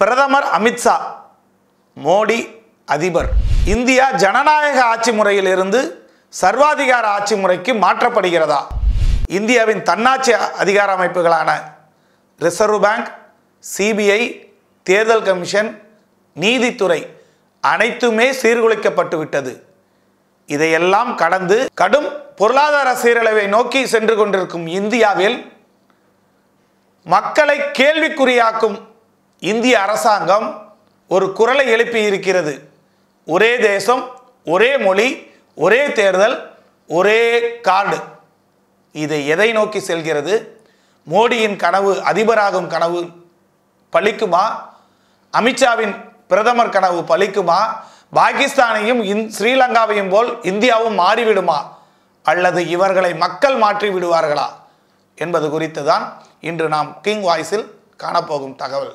பிரதமர் அமித்ஷா மோடி அதிபர் இந்தியா ஜனநாயக ஆட்சி முறையிலிருந்து சர்வாதிகார ஆட்சி முறைக்கு மாற்றப்படுகிறதா இந்தியாவின் தன்னாட்சி அதிகார அமைப்புகளான ரிசர்வ் பேங்க் சிபிஐ தேர்தல் கமிஷன் நீதித்துறை அனைத்துமே சீர்குலைக்கப்பட்டு விட்டது இதையெல்லாம் கடந்து கடும் பொருளாதார சீரழிவை நோக்கி சென்று கொண்டிருக்கும் இந்தியாவில் மக்களை கேள்விக்குறியாக்கும் இந்திய அரசாங்கம் ஒரு குரலை எழுப்பி இருக்கிறது ஒரே தேசம் ஒரே மொழி ஒரே தேர்தல் ஒரே கார்டு இதை எதை நோக்கி செல்கிறது மோடியின் கனவு அதிபராகும் கனவு பழிக்குமா அமித்ஷாவின் பிரதமர் கனவு பழிக்குமா பாகிஸ்தானையும் ஸ்ரீலங்காவையும் போல் இந்தியாவும் மாறிவிடுமா அல்லது இவர்களை மக்கள் மாற்றி விடுவார்களா என்பது குறித்து தான் இன்று நாம் கிங் வாய்ஸில் காணப்போகும் தகவல்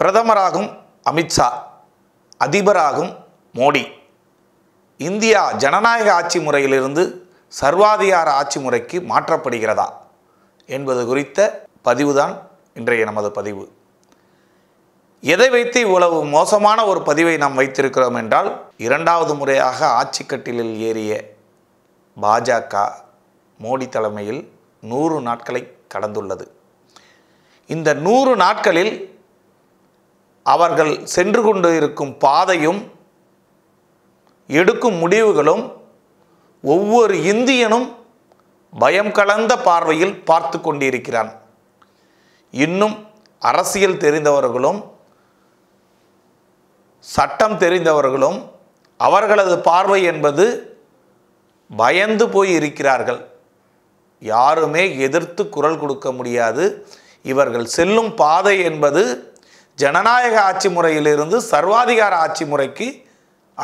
பிரதமராகும் அமித்ஷா அதிபராகும் மோடி இந்தியா ஜனநாயக ஆட்சி முறையிலிருந்து சர்வாதிகார ஆட்சி முறைக்கு மாற்றப்படுகிறதா என்பது குறித்த பதிவுதான் இன்றைய நமது பதிவு எதை வைத்து இவ்வளவு மோசமான ஒரு பதிவை நாம் வைத்திருக்கிறோம் என்றால் இரண்டாவது முறையாக ஆட்சி கட்டிலில் ஏறிய பாஜக மோடி தலைமையில் நூறு நாட்களை கடந்துள்ளது இந்த நூறு நாட்களில் அவர்கள் சென்று கொண்டு இருக்கும் பாதையும் எடுக்கும் முடிவுகளும் ஒவ்வொரு இந்தியனும் பயம் கலந்த பார்வையில் பார்த்து கொண்டிருக்கிறான் இன்னும் அரசியல் தெரிந்தவர்களும் சட்டம் தெரிந்தவர்களும் அவர்களது பார்வை என்பது பயந்து போய் இருக்கிறார்கள் யாருமே எதிர்த்து குரல் கொடுக்க முடியாது இவர்கள் செல்லும் பாதை என்பது ஜனநாயக ஆட்சி முறையிலிருந்து சர்வாதிகார ஆட்சி முறைக்கு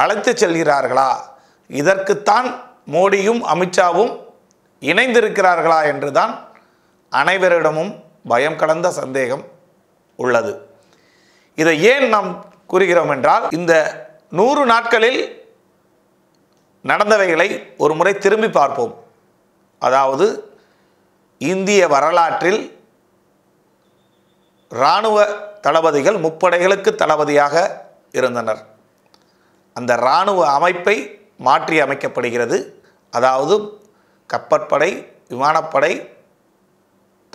அழைத்து செல்கிறார்களா இதற்குத்தான் மோடியும் அமித்ஷாவும் இணைந்திருக்கிறார்களா என்றுதான் அனைவரிடமும் பயம் கலந்த சந்தேகம் உள்ளது இதை ஏன் நாம் கூறுகிறோம் என்றால் இந்த நூறு நாட்களில் நடந்தவைகளை ஒரு முறை திரும்பி பார்ப்போம் அதாவது இந்திய வரலாற்றில் இராணுவ தளபதிகள் முப்படைகளுக்கு தளபதியாக இருந்தனர் அந்த இராணுவ அமைப்பை மாற்றி அமைக்கப்படுகிறது அதாவது கப்பற்படை விமானப்படை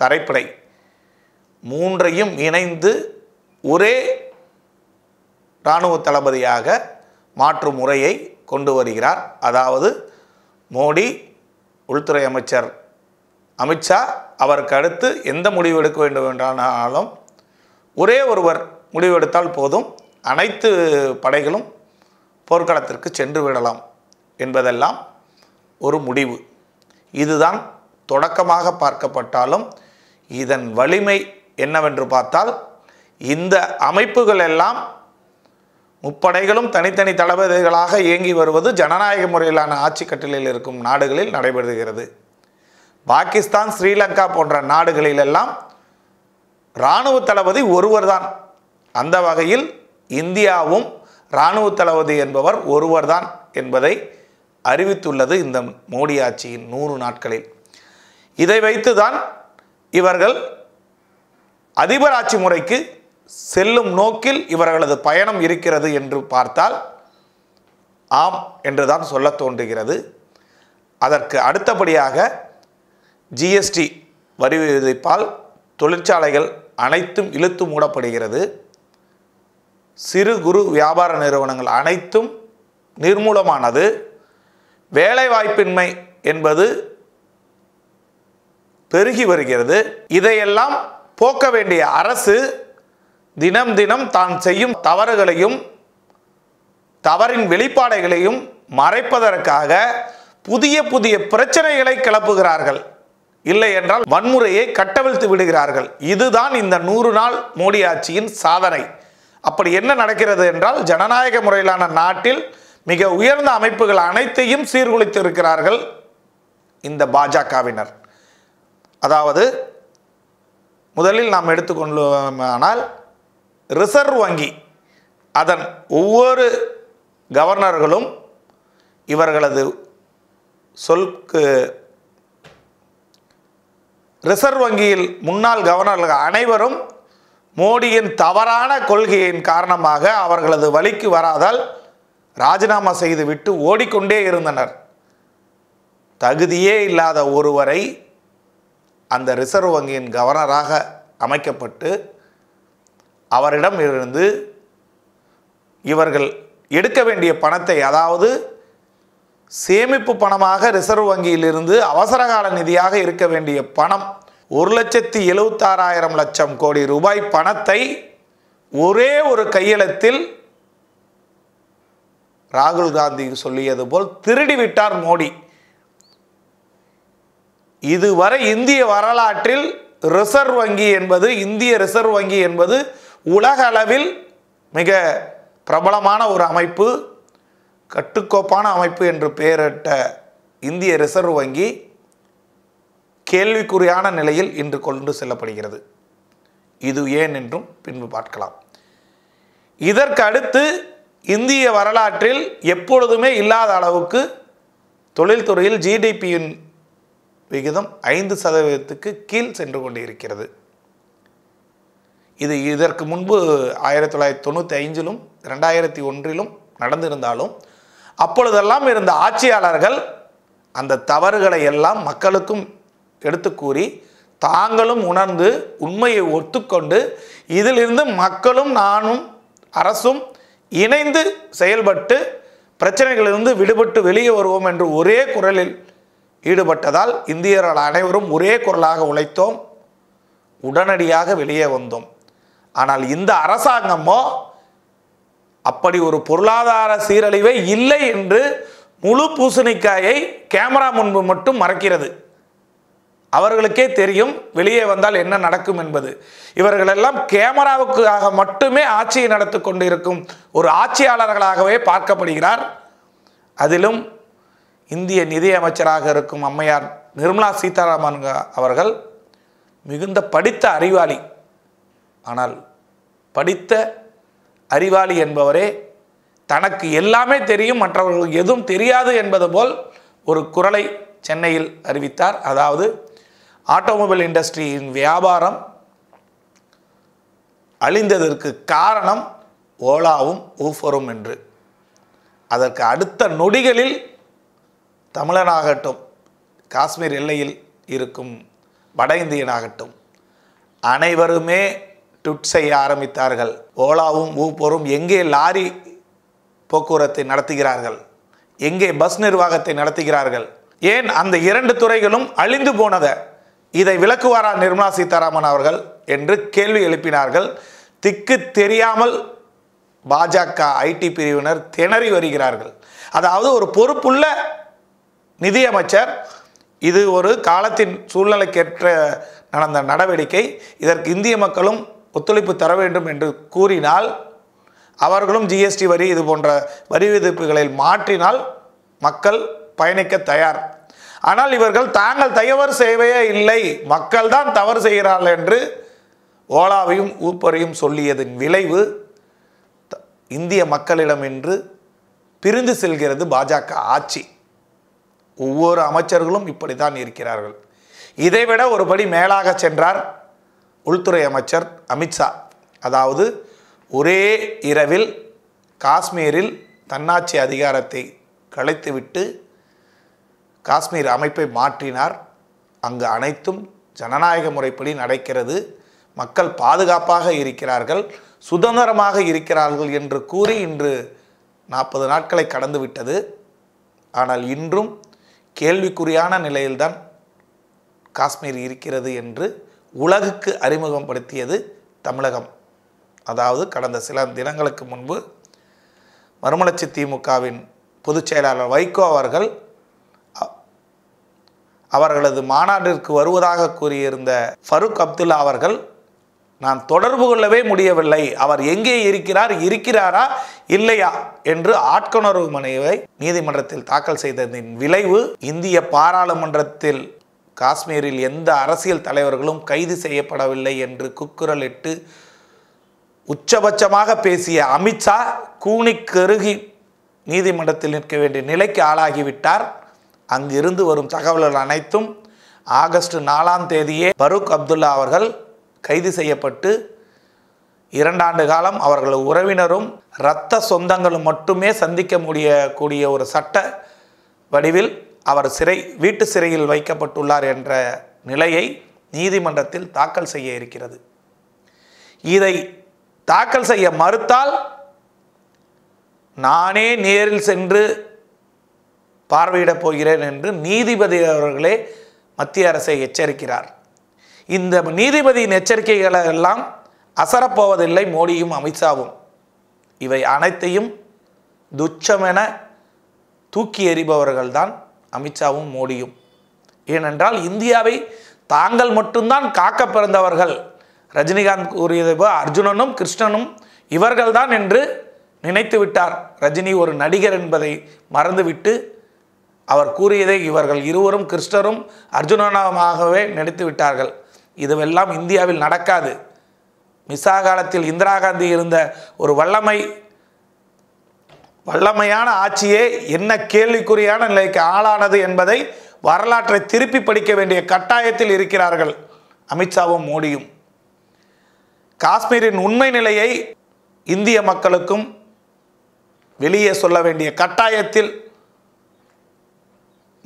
தரைப்படை மூன்றையும் இணைந்து ஒரே இராணுவ தளபதியாக மாற்றும் முறையை கொண்டு வருகிறார் அதாவது மோடி உள்துறை அமைச்சர் அமித்ஷா அவருக்கு அடுத்து எந்த முடிவு எடுக்க வேண்டும் என்றாலும் ஒரே ஒருவர் முடிவெடுத்தால் போதும் அனைத்து படைகளும் போர்க்களத்திற்கு சென்று விடலாம் என்பதெல்லாம் ஒரு முடிவு இதுதான் தொடக்கமாக பார்க்கப்பட்டாலும் இதன் வலிமை என்னவென்று பார்த்தால் இந்த அமைப்புகள் எல்லாம் முப்படைகளும் தனித்தனி தளபதிகளாக இயங்கி வருவது ஜனநாயக முறையிலான ஆட்சி கட்டிலில் இருக்கும் நாடுகளில் நடைபெறுகிறது பாகிஸ்தான் ஸ்ரீலங்கா போன்ற நாடுகளிலெல்லாம் இராணுவ தளபதி ஒருவர் தான் அந்த வகையில் இந்தியாவும் இராணுவ தளபதி என்பவர் ஒருவர் தான் என்பதை அறிவித்துள்ளது இந்த மோடி ஆட்சியின் நூறு நாட்களில் இதை வைத்து தான் இவர்கள் அதிபர் ஆட்சி முறைக்கு செல்லும் நோக்கில் இவர்களது பயணம் இருக்கிறது என்று பார்த்தால் ஆம் என்றுதான் சொல்ல தோன்றுகிறது அதற்கு அடுத்தபடியாக ஜிஎஸ்டி வரி விதிப்பால் தொழிற்சாலைகள் அனைத்தும் இழுத்து மூடப்படுகிறது சிறு குறு வியாபார நிறுவனங்கள் அனைத்தும் நிர்மூலமானது வேலைவாய்ப்பின்மை என்பது பெருகி வருகிறது இதையெல்லாம் போக்க வேண்டிய அரசு தினம் தினம் தான் செய்யும் தவறுகளையும் தவறின் வெளிப்பாடுகளையும் மறைப்பதற்காக புதிய புதிய பிரச்சனைகளை கிளப்புகிறார்கள் இல்லை என்றால் வன்முறையை கட்டவிழ்த்து விடுகிறார்கள் இதுதான் இந்த நூறு நாள் மோடி ஆட்சியின் சாதனை அப்படி என்ன நடக்கிறது என்றால் ஜனநாயக முறையிலான நாட்டில் மிக உயர்ந்த அமைப்புகள் அனைத்தையும் சீர்குலைத்து இருக்கிறார்கள் இந்த பாஜகவினர் அதாவது முதலில் நாம் எடுத்துக்கொள்ளுமானால் ரிசர்வ் வங்கி அதன் ஒவ்வொரு கவர்னர்களும் இவர்களது சொல்க்கு ரிசர்வ் வங்கியில் முன்னாள் கவர்னர்கள் அனைவரும் மோடியின் தவறான கொள்கையின் காரணமாக அவர்களது வழிக்கு வராதால் ராஜினாமா செய்துவிட்டு ஓடிக்கொண்டே இருந்தனர் தகுதியே இல்லாத ஒருவரை அந்த ரிசர்வ் வங்கியின் கவர்னராக அமைக்கப்பட்டு அவரிடம் இருந்து இவர்கள் எடுக்க வேண்டிய பணத்தை அதாவது சேமிப்பு பணமாக ரிசர்வ் வங்கியிலிருந்து அவசரகால நிதியாக இருக்க வேண்டிய பணம் ஒரு லட்சத்தி எழுபத்தாறாயிரம் லட்சம் கோடி ரூபாய் பணத்தை ஒரே ஒரு கையெழுத்தில் ராகுல் காந்தி சொல்லியது போல் திருடிவிட்டார் மோடி இதுவரை இந்திய வரலாற்றில் ரிசர்வ் வங்கி என்பது இந்திய ரிசர்வ் வங்கி என்பது உலக அளவில் மிக பிரபலமான ஒரு அமைப்பு கட்டுக்கோப்பான அமைப்பு என்று பெயரிட்ட இந்திய ரிசர்வ் வங்கி கேள்விக்குறியான நிலையில் இன்று கொண்டு செல்லப்படுகிறது இது ஏன் என்றும் பின்பு பார்க்கலாம் இதற்கு அடுத்து இந்திய வரலாற்றில் எப்பொழுதுமே இல்லாத அளவுக்கு தொழில்துறையில் ஜிடிபியின் விகிதம் ஐந்து சதவீதத்துக்கு கீழ் சென்று கொண்டிருக்கிறது இது இதற்கு முன்பு ஆயிரத்தி தொள்ளாயிரத்தி தொண்ணூற்றி ஐந்திலும் ரெண்டாயிரத்தி ஒன்றிலும் நடந்திருந்தாலும் அப்பொழுதெல்லாம் இருந்த ஆட்சியாளர்கள் அந்த தவறுகளை எல்லாம் மக்களுக்கும் எடுத்து கூறி தாங்களும் உணர்ந்து உண்மையை ஒத்துக்கொண்டு இதிலிருந்து மக்களும் நானும் அரசும் இணைந்து செயல்பட்டு பிரச்சனைகளிலிருந்து விடுபட்டு வெளியே வருவோம் என்று ஒரே குரலில் ஈடுபட்டதால் இந்தியர்கள் அனைவரும் ஒரே குரலாக உழைத்தோம் உடனடியாக வெளியே வந்தோம் ஆனால் இந்த அரசாங்கமோ அப்படி ஒரு பொருளாதார சீரழிவே இல்லை என்று முழு பூசணிக்காயை கேமரா முன்பு மட்டும் மறக்கிறது அவர்களுக்கே தெரியும் வெளியே வந்தால் என்ன நடக்கும் என்பது இவர்களெல்லாம் கேமராவுக்காக மட்டுமே ஆட்சியை நடத்தி கொண்டு இருக்கும் ஒரு ஆட்சியாளர்களாகவே பார்க்கப்படுகிறார் அதிலும் இந்திய நிதியமைச்சராக இருக்கும் அம்மையார் நிர்மலா சீதாராமன் அவர்கள் மிகுந்த படித்த அறிவாளி ஆனால் படித்த அறிவாளி என்பவரே தனக்கு எல்லாமே தெரியும் மற்றவர்களுக்கு எதுவும் தெரியாது என்பது போல் ஒரு குரலை சென்னையில் அறிவித்தார் அதாவது ஆட்டோமொபைல் இண்டஸ்ட்ரியின் வியாபாரம் அழிந்ததற்கு காரணம் ஓலாவும் ஊஃபரும் என்று அதற்கு அடுத்த நொடிகளில் தமிழனாகட்டும் காஷ்மீர் எல்லையில் இருக்கும் வட இந்தியனாகட்டும் அனைவருமே ட்விட் செய்ய ஆரம்பித்தார்கள் ஓலாவும் ஊப்பரும் எங்கே லாரி போக்குவரத்தை நடத்துகிறார்கள் எங்கே பஸ் நிர்வாகத்தை நடத்துகிறார்கள் ஏன் அந்த இரண்டு துறைகளும் அழிந்து போனதை இதை விளக்குவாரா நிர்மலா சீதாராமன் அவர்கள் என்று கேள்வி எழுப்பினார்கள் திக்கு தெரியாமல் பாஜக ஐடி பிரிவினர் திணறி வருகிறார்கள் அதாவது ஒரு பொறுப்புள்ள நிதியமைச்சர் இது ஒரு காலத்தின் சூழ்நிலைக்கேற்ற நடந்த நடவடிக்கை இதற்கு இந்திய மக்களும் ஒத்துழைப்பு தர வேண்டும் என்று கூறினால் அவர்களும் ஜிஎஸ்டி வரி இது போன்ற வரி விதிப்புகளை மாற்றினால் மக்கள் பயணிக்க தயார் ஆனால் இவர்கள் தாங்கள் தயவர் செய்வையே இல்லை மக்கள் தான் தவறு செய்கிறார்கள் என்று ஓலாவையும் ஊப்பரையும் சொல்லியதன் விளைவு இந்திய மக்களிடம் என்று பிரிந்து செல்கிறது பாஜக ஆட்சி ஒவ்வொரு அமைச்சர்களும் இப்படி தான் இருக்கிறார்கள் இதைவிட ஒருபடி மேலாக சென்றார் உள்துறை அமைச்சர் அமித்ஷா அதாவது ஒரே இரவில் காஷ்மீரில் தன்னாட்சி அதிகாரத்தை கலைத்துவிட்டு காஷ்மீர் அமைப்பை மாற்றினார் அங்கு அனைத்தும் ஜனநாயக முறைப்படி நடக்கிறது மக்கள் பாதுகாப்பாக இருக்கிறார்கள் சுதந்திரமாக இருக்கிறார்கள் என்று கூறி இன்று நாற்பது நாட்களை கடந்துவிட்டது ஆனால் இன்றும் கேள்விக்குறியான நிலையில்தான் காஷ்மீர் இருக்கிறது என்று உலகுக்கு அறிமுகம் படுத்தியது தமிழகம் அதாவது கடந்த சில தினங்களுக்கு முன்பு மறுமலர்ச்சி திமுகவின் பொதுச் செயலாளர் வைகோ அவர்கள் அவர்களது மாநாட்டிற்கு வருவதாக கூறியிருந்த ஃபருக் அப்துல்லா அவர்கள் நான் தொடர்பு கொள்ளவே முடியவில்லை அவர் எங்கே இருக்கிறார் இருக்கிறாரா இல்லையா என்று ஆட்கொணர்வு மனைவை நீதிமன்றத்தில் தாக்கல் செய்ததின் விளைவு இந்திய பாராளுமன்றத்தில் காஷ்மீரில் எந்த அரசியல் தலைவர்களும் கைது செய்யப்படவில்லை என்று குக்குரல் இட்டு உச்சபட்சமாக பேசிய அமித்ஷா கூணி கருகி நீதிமன்றத்தில் நிற்க வேண்டிய நிலைக்கு ஆளாகிவிட்டார் அங்கிருந்து வரும் தகவல்கள் அனைத்தும் ஆகஸ்ட் நாலாம் தேதியே பரூக் அப்துல்லா அவர்கள் கைது செய்யப்பட்டு இரண்டாண்டு காலம் அவர்கள் உறவினரும் இரத்த சொந்தங்களும் மட்டுமே சந்திக்க முடியக்கூடிய ஒரு சட்ட வடிவில் அவர் சிறை வீட்டு சிறையில் வைக்கப்பட்டுள்ளார் என்ற நிலையை நீதிமன்றத்தில் தாக்கல் செய்ய இருக்கிறது இதை தாக்கல் செய்ய மறுத்தால் நானே நேரில் சென்று பார்வையிடப் போகிறேன் என்று நீதிபதி அவர்களே மத்திய அரசை எச்சரிக்கிறார் இந்த நீதிபதியின் எச்சரிக்கைகளை எல்லாம் அசரப்போவதில்லை மோடியும் அமித்ஷாவும் இவை அனைத்தையும் துச்சமென தூக்கி எறிபவர்கள்தான் அமித்ஷாவும் மோடியும் ஏனென்றால் இந்தியாவை தாங்கள் மட்டும்தான் காக்க பிறந்தவர்கள் ரஜினிகாந்த் கூறியது போல் அர்ஜுனனும் கிருஷ்ணனும் இவர்கள்தான் என்று நினைத்து விட்டார் ரஜினி ஒரு நடிகர் என்பதை மறந்துவிட்டு அவர் கூறியதை இவர்கள் இருவரும் கிருஷ்ணரும் அர்ஜுனனாகவே நினைத்து விட்டார்கள் இதுவெல்லாம் இந்தியாவில் நடக்காது மிசா காலத்தில் இந்திரா காந்தி இருந்த ஒரு வல்லமை வல்லமையான ஆட்சியே என்ன கேள்விக்குறியான நிலைக்கு ஆளானது என்பதை வரலாற்றை திருப்பி படிக்க வேண்டிய கட்டாயத்தில் இருக்கிறார்கள் அமித்ஷாவும் மோடியும் காஷ்மீரின் உண்மை நிலையை இந்திய மக்களுக்கும் வெளியே சொல்ல வேண்டிய கட்டாயத்தில்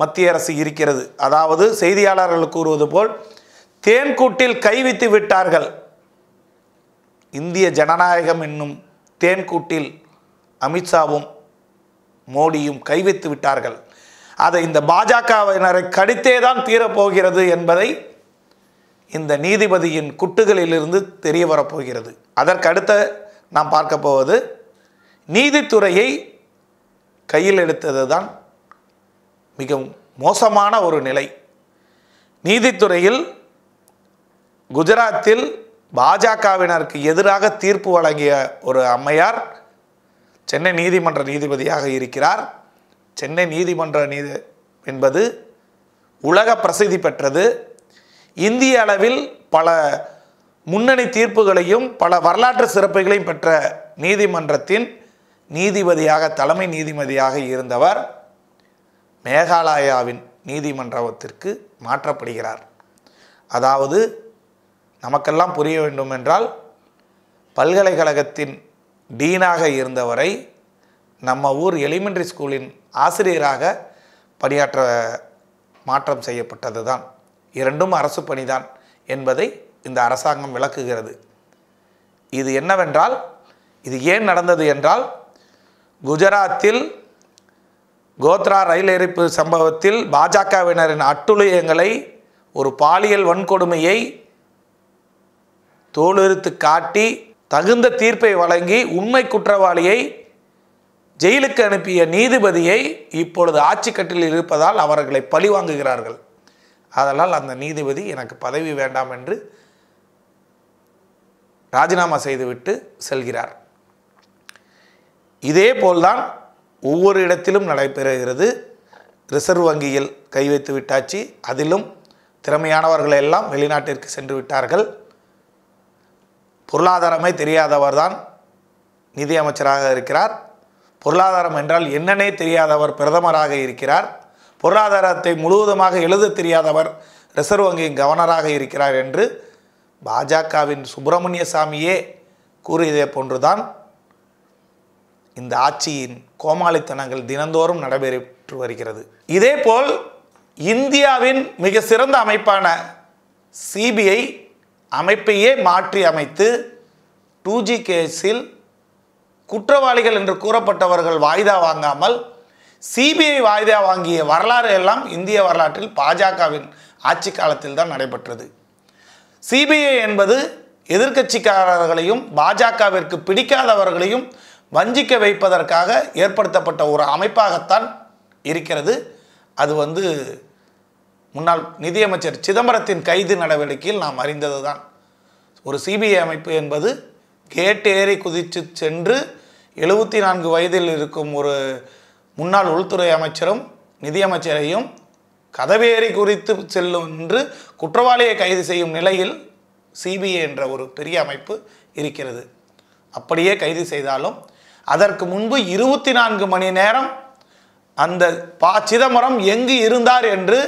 மத்திய அரசு இருக்கிறது அதாவது செய்தியாளர்கள் கூறுவது போல் தேன்கூட்டில் கைவித்து விட்டார்கள் இந்திய ஜனநாயகம் என்னும் தேன்கூட்டில் அமித்ஷாவும் மோடியும் கைவித்து விட்டார்கள் அதை இந்த பாஜகவினரை கடித்தே தான் தீரப்போகிறது என்பதை இந்த நீதிபதியின் குட்டுகளிலிருந்து தெரிய வரப்போகிறது அதற்கடுத்த நாம் பார்க்க போவது நீதித்துறையை கையில் எடுத்தது தான் மிகவும் மோசமான ஒரு நிலை நீதித்துறையில் குஜராத்தில் பாஜகவினருக்கு எதிராக தீர்ப்பு வழங்கிய ஒரு அம்மையார் சென்னை நீதிமன்ற நீதிபதியாக இருக்கிறார் சென்னை நீதிமன்ற நீதி என்பது உலக பிரசித்தி பெற்றது இந்திய அளவில் பல முன்னணி தீர்ப்புகளையும் பல வரலாற்று சிறப்புகளையும் பெற்ற நீதிமன்றத்தின் நீதிபதியாக தலைமை நீதிபதியாக இருந்தவர் மேகாலயாவின் நீதிமன்றத்திற்கு மாற்றப்படுகிறார் அதாவது நமக்கெல்லாம் புரிய வேண்டும் என்றால் பல்கலைக்கழகத்தின் டீனாக இருந்தவரை நம்ம ஊர் எலிமெண்ட்ரி ஸ்கூலின் ஆசிரியராக பணியாற்ற மாற்றம் செய்யப்பட்டது தான் இரண்டும் அரசு பணிதான் என்பதை இந்த அரசாங்கம் விளக்குகிறது இது என்னவென்றால் இது ஏன் நடந்தது என்றால் குஜராத்தில் கோத்ரா ரயில் எரிப்பு சம்பவத்தில் பாஜகவினரின் அட்டுழியங்களை ஒரு பாலியல் வன்கொடுமையை தோலுரித்து காட்டி தகுந்த தீர்ப்பை வழங்கி உண்மை குற்றவாளியை ஜெயிலுக்கு அனுப்பிய நீதிபதியை இப்பொழுது ஆட்சி கட்டில் இருப்பதால் அவர்களை பழிவாங்குகிறார்கள் அதனால் அந்த நீதிபதி எனக்கு பதவி வேண்டாம் என்று ராஜினாமா செய்துவிட்டு செல்கிறார் இதே போல்தான் ஒவ்வொரு இடத்திலும் நடைபெறுகிறது ரிசர்வ் வங்கியில் கை வைத்து விட்டாச்சு அதிலும் திறமையானவர்களெல்லாம் வெளிநாட்டிற்கு சென்று விட்டார்கள் பொருளாதாரமே தெரியாதவர் தான் நிதியமைச்சராக இருக்கிறார் பொருளாதாரம் என்றால் என்னன்னே தெரியாதவர் பிரதமராக இருக்கிறார் பொருளாதாரத்தை முழுவதுமாக எழுத தெரியாதவர் ரிசர்வ் வங்கியின் கவர்னராக இருக்கிறார் என்று பாஜகவின் சுப்பிரமணிய சாமியே கூறியதே போன்றுதான் இந்த ஆட்சியின் கோமாளித்தனங்கள் தினந்தோறும் நடைபெற்று வருகிறது இதேபோல் இந்தியாவின் மிக சிறந்த அமைப்பான சிபிஐ அமைப்பையே மாற்றி அமைத்து டூ ஜி கேஸில் குற்றவாளிகள் என்று கூறப்பட்டவர்கள் வாய்தா வாங்காமல் சிபிஐ வாய்தா வாங்கிய வரலாறு எல்லாம் இந்திய வரலாற்றில் பாஜகவின் ஆட்சி காலத்தில் தான் நடைபெற்றது சிபிஐ என்பது எதிர்கட்சிக்காரர்களையும் பாஜகவிற்கு பிடிக்காதவர்களையும் வஞ்சிக்க வைப்பதற்காக ஏற்படுத்தப்பட்ட ஒரு அமைப்பாகத்தான் இருக்கிறது அது வந்து முன்னாள் நிதியமைச்சர் சிதம்பரத்தின் கைது நடவடிக்கையில் நாம் அறிந்தது ஒரு சிபிஐ அமைப்பு என்பது கேட் ஏறி குதித்து சென்று எழுபத்தி நான்கு வயதில் இருக்கும் ஒரு முன்னாள் உள்துறை அமைச்சரும் நிதியமைச்சரையும் கதவேறி குறித்து செல்லும் என்று குற்றவாளியை கைது செய்யும் நிலையில் சிபிஐ என்ற ஒரு பெரிய அமைப்பு இருக்கிறது அப்படியே கைது செய்தாலும் அதற்கு முன்பு இருபத்தி நான்கு மணி நேரம் அந்த பா சிதம்பரம் எங்கு இருந்தார் என்று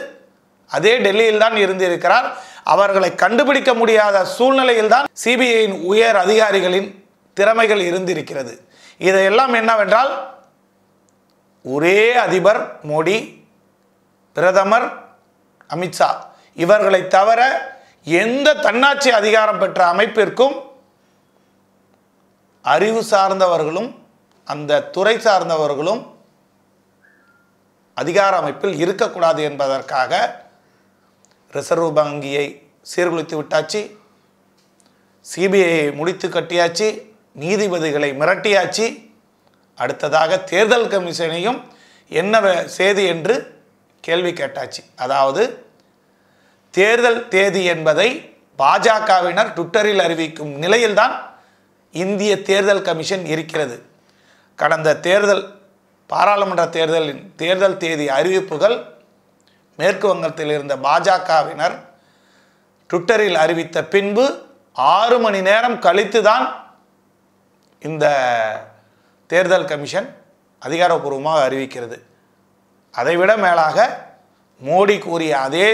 அதே டெல்லியில் தான் இருந்திருக்கிறார் அவர்களை கண்டுபிடிக்க முடியாத சூழ்நிலையில் தான் சிபிஐயின் உயர் அதிகாரிகளின் திறமைகள் இருந்திருக்கிறது இதையெல்லாம் என்னவென்றால் ஒரே அதிபர் மோடி பிரதமர் அமித்ஷா இவர்களை தவிர எந்த தன்னாட்சி அதிகாரம் பெற்ற அமைப்பிற்கும் அறிவு சார்ந்தவர்களும் அந்த துறை சார்ந்தவர்களும் அதிகார அமைப்பில் இருக்கக்கூடாது என்பதற்காக ரிசர்வ் வங்கியை சீர்குலைத்து விட்டாச்சு சிபிஐயை முடித்து கட்டியாச்சு நீதிபதிகளை மிரட்டியாச்சு அடுத்ததாக தேர்தல் கமிஷனையும் என்ன செய்தி என்று கேள்வி கேட்டாச்சு அதாவது தேர்தல் தேதி என்பதை பாஜகவினர் ட்விட்டரில் அறிவிக்கும் நிலையில்தான் இந்திய தேர்தல் கமிஷன் இருக்கிறது கடந்த தேர்தல் பாராளுமன்ற தேர்தலின் தேர்தல் தேதி அறிவிப்புகள் மேற்கு வங்கத்தில் இருந்த பாஜகவினர் ட்விட்டரில் அறிவித்த பின்பு ஆறு மணி நேரம் கழித்து தான் இந்த தேர்தல் கமிஷன் அதிகாரப்பூர்வமாக அறிவிக்கிறது அதைவிட மேலாக மோடி கூறிய அதே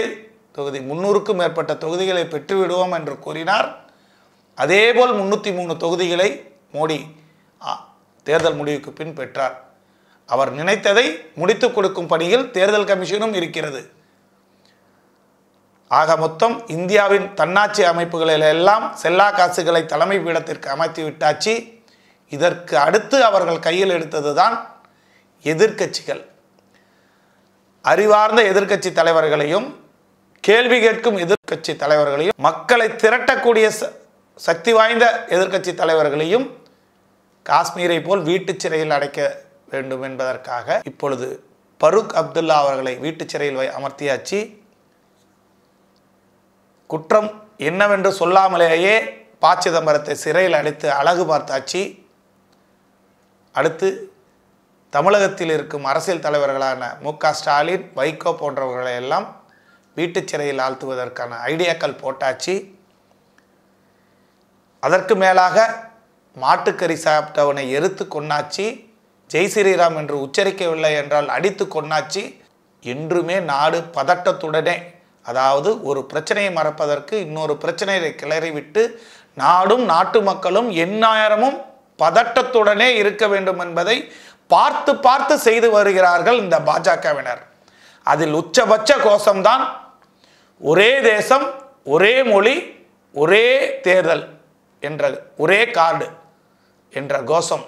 தொகுதி முன்னூறுக்கும் மேற்பட்ட தொகுதிகளை பெற்றுவிடுவோம் என்று கூறினார் அதேபோல் முன்னூற்றி மூணு தொகுதிகளை மோடி தேர்தல் முடிவுக்கு பின் பெற்றார் அவர் நினைத்ததை முடித்துக் கொடுக்கும் பணியில் தேர்தல் கமிஷனும் இருக்கிறது ஆக மொத்தம் இந்தியாவின் தன்னாட்சி அமைப்புகளில் எல்லாம் செல்லா காசுகளை தலைமை பீடத்திற்கு அமைத்து விட்டாச்சு இதற்கு அடுத்து அவர்கள் கையில் எடுத்தது தான் எதிர்கட்சிகள் அறிவார்ந்த எதிர்கட்சி தலைவர்களையும் கேள்வி கேட்கும் எதிர்கட்சி தலைவர்களையும் மக்களை திரட்டக்கூடிய சக்தி வாய்ந்த எதிர்கட்சி தலைவர்களையும் காஷ்மீரை போல் வீட்டு சிறையில் அடைக்க வேண்டும் என்பதற்காக இப்பொழுது பருக் அப்துல்லா அவர்களை வீட்டு சிறையில் அமர்த்தியாச்சு குற்றம் என்னவென்று சொல்லாமலேயே பாச்சிதம்பரத்தை சிதம்பரத்தை சிறையில் அடைத்து அழகு பார்த்தாச்சு அடுத்து தமிழகத்தில் இருக்கும் அரசியல் தலைவர்களான மு க ஸ்டாலின் வைகோ போன்றவர்களை எல்லாம் வீட்டு சிறையில் ஆழ்த்துவதற்கான ஐடியாக்கள் போட்டாச்சு அதற்கு மேலாக மாட்டுக்கறி சாப்பிட்டவனை எரித்து கொண்டாச்சு ஜெய் ஸ்ரீராம் என்று உச்சரிக்கவில்லை என்றால் அடித்து கொண்டாச்சு என்றுமே நாடு பதட்டத்துடனே அதாவது ஒரு பிரச்சனையை மறப்பதற்கு இன்னொரு பிரச்சனையை கிளறிவிட்டு நாடும் நாட்டு மக்களும் எண்ணாயிரமும் பதட்டத்துடனே இருக்க வேண்டும் என்பதை பார்த்து பார்த்து செய்து வருகிறார்கள் இந்த பாஜகவினர் அதில் உச்சபட்ச கோஷம்தான் ஒரே தேசம் ஒரே மொழி ஒரே தேர்தல் என்ற ஒரே கார்டு என்ற கோஷம்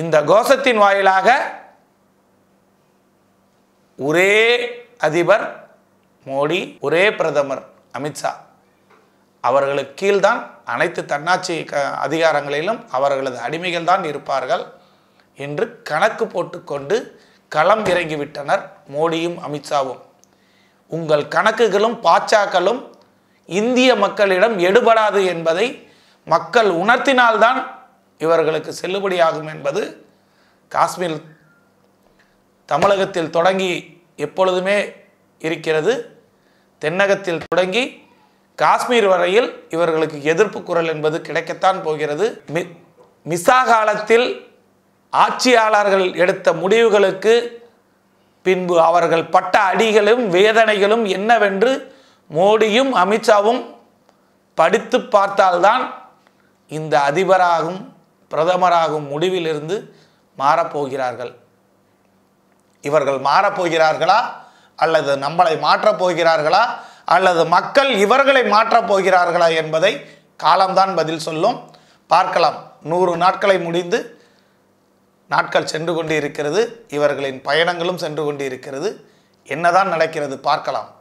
இந்த கோஷத்தின் வாயிலாக ஒரே அதிபர் மோடி ஒரே பிரதமர் அமித்ஷா அவர்களுக்கு கீழ்தான் அனைத்து தன்னாட்சி க அதிகாரங்களிலும் அவர்களது அடிமைகள் தான் இருப்பார்கள் என்று கணக்கு போட்டுக்கொண்டு களம் இறங்கிவிட்டனர் மோடியும் அமித்ஷாவும் உங்கள் கணக்குகளும் பாச்சாக்களும் இந்திய மக்களிடம் எடுபடாது என்பதை மக்கள் உணர்த்தினால்தான் இவர்களுக்கு செல்லுபடியாகும் என்பது காஷ்மீர் தமிழகத்தில் தொடங்கி எப்பொழுதுமே இருக்கிறது தென்னகத்தில் தொடங்கி காஷ்மீர் வரையில் இவர்களுக்கு எதிர்ப்பு குரல் என்பது கிடைக்கத்தான் போகிறது மி மிசா காலத்தில் ஆட்சியாளர்கள் எடுத்த முடிவுகளுக்கு பின்பு அவர்கள் பட்ட அடிகளும் வேதனைகளும் என்னவென்று மோடியும் அமித்ஷாவும் படித்து பார்த்தால்தான் இந்த அதிபராகும் பிரதமராகும் முடிவிலிருந்து மாறப்போகிறார்கள் இவர்கள் மாறப்போகிறார்களா அல்லது நம்மளை மாற்றப் போகிறார்களா அல்லது மக்கள் இவர்களை மாற்றப் போகிறார்களா என்பதை காலம்தான் பதில் சொல்லும் பார்க்கலாம் நூறு நாட்களை முடிந்து நாட்கள் சென்று கொண்டு இருக்கிறது இவர்களின் பயணங்களும் சென்று கொண்டு இருக்கிறது என்னதான் நடக்கிறது பார்க்கலாம்